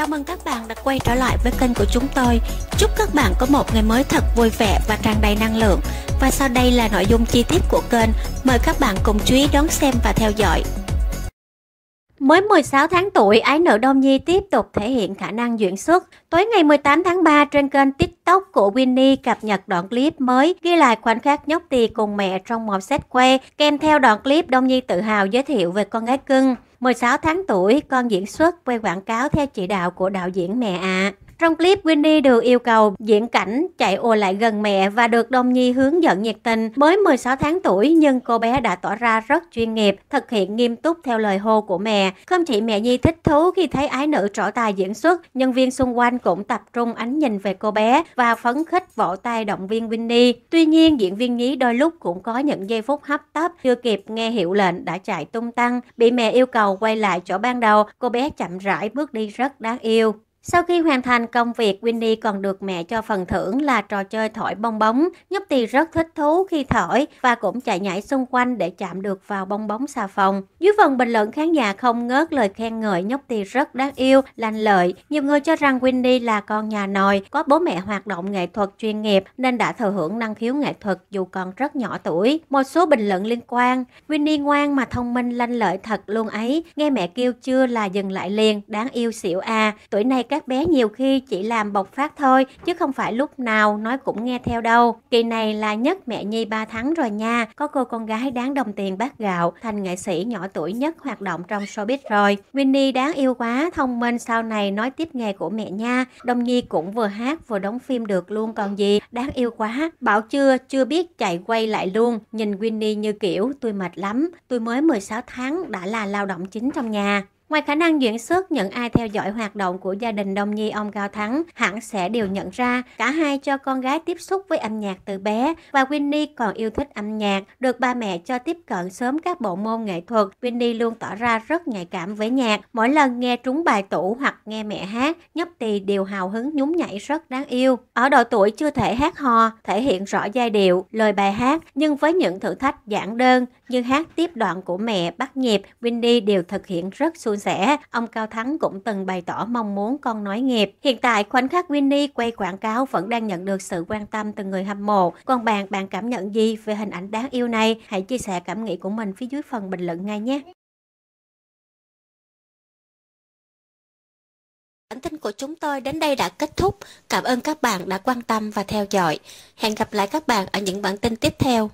Chào mừng các bạn đã quay trở lại với kênh của chúng tôi. Chúc các bạn có một ngày mới thật vui vẻ và tràn đầy năng lượng. Và sau đây là nội dung chi tiết của kênh. Mời các bạn cùng chú ý đón xem và theo dõi. Mới 16 tháng tuổi, ái nữ Đông Nhi tiếp tục thể hiện khả năng diễn xuất. Tối ngày 18 tháng 3 trên kênh TikTok của Winnie cập nhật đoạn clip mới ghi lại khoảnh khắc nhóc tì cùng mẹ trong một set quay, kèm theo đoạn clip Đông Nhi tự hào giới thiệu về con gái cưng. 16 tháng tuổi, con diễn xuất quay quảng cáo theo chỉ đạo của đạo diễn mẹ ạ. À. Trong clip, Winnie được yêu cầu diễn cảnh chạy ùa lại gần mẹ và được Đông Nhi hướng dẫn nhiệt tình. Mới 16 tháng tuổi nhưng cô bé đã tỏ ra rất chuyên nghiệp, thực hiện nghiêm túc theo lời hô của mẹ. Không chỉ mẹ Nhi thích thú khi thấy ái nữ trỏ tài diễn xuất, nhân viên xung quanh cũng tập trung ánh nhìn về cô bé và phấn khích vỗ tay động viên Winnie. Tuy nhiên, diễn viên nhí đôi lúc cũng có những giây phút hấp tấp, chưa kịp nghe hiệu lệnh đã chạy tung tăng, bị mẹ yêu cầu quay lại chỗ ban đầu, cô bé chậm rãi bước đi rất đáng yêu. Sau khi hoàn thành công việc, Winnie còn được mẹ cho phần thưởng là trò chơi thổi bong bóng. Nhóc tỳ rất thích thú khi thổi và cũng chạy nhảy xung quanh để chạm được vào bong bóng xà phòng. Dưới phần bình luận khán giả không ngớt lời khen ngợi nhóc tỳ rất đáng yêu, lành lợi. Nhiều người cho rằng Winnie là con nhà nòi, có bố mẹ hoạt động nghệ thuật chuyên nghiệp nên đã thừa hưởng năng khiếu nghệ thuật dù còn rất nhỏ tuổi. Một số bình luận liên quan, Winnie ngoan mà thông minh lanh lợi thật luôn ấy, nghe mẹ kêu chưa là dừng lại liền, đáng yêu xỉu a. À. Tuổi này các bé nhiều khi chỉ làm bộc phát thôi chứ không phải lúc nào nói cũng nghe theo đâu. Kỳ này là nhất mẹ Nhi 3 tháng rồi nha, có cô con gái đáng đồng tiền bát gạo, thành nghệ sĩ nhỏ tuổi nhất hoạt động trong showbiz rồi. Winnie đáng yêu quá, thông minh sau này nói tiếp nghề của mẹ nha. Đông Nhi cũng vừa hát vừa đóng phim được luôn còn gì, đáng yêu quá. Bảo chưa, chưa biết chạy quay lại luôn, nhìn Winnie như kiểu tôi mệt lắm, tôi mới 16 tháng đã là lao động chính trong nhà. Ngoài khả năng diễn xuất, những ai theo dõi hoạt động của gia đình Đông Nhi ông Cao Thắng hẳn sẽ đều nhận ra cả hai cho con gái tiếp xúc với âm nhạc từ bé và Winnie còn yêu thích âm nhạc, được ba mẹ cho tiếp cận sớm các bộ môn nghệ thuật. Winnie luôn tỏ ra rất nhạy cảm với nhạc, mỗi lần nghe trúng bài tủ hoặc nghe mẹ hát, nhấp tì đều hào hứng nhún nhảy rất đáng yêu. Ở độ tuổi chưa thể hát hò, thể hiện rõ giai điệu, lời bài hát, nhưng với những thử thách giản đơn như hát tiếp đoạn của mẹ bắt nhịp, Winnie đều thực hiện rất suôn sẻ, ông Cao Thắng cũng từng bày tỏ mong muốn con nói nghiệp. Hiện tại, khoảnh khắc Winnie quay quảng cáo vẫn đang nhận được sự quan tâm từ người hâm mộ. Còn bạn, bạn cảm nhận gì về hình ảnh đáng yêu này? Hãy chia sẻ cảm nghĩ của mình phía dưới phần bình luận ngay nhé. Bản tin của chúng tôi đến đây đã kết thúc. Cảm ơn các bạn đã quan tâm và theo dõi. Hẹn gặp lại các bạn ở những bản tin tiếp theo.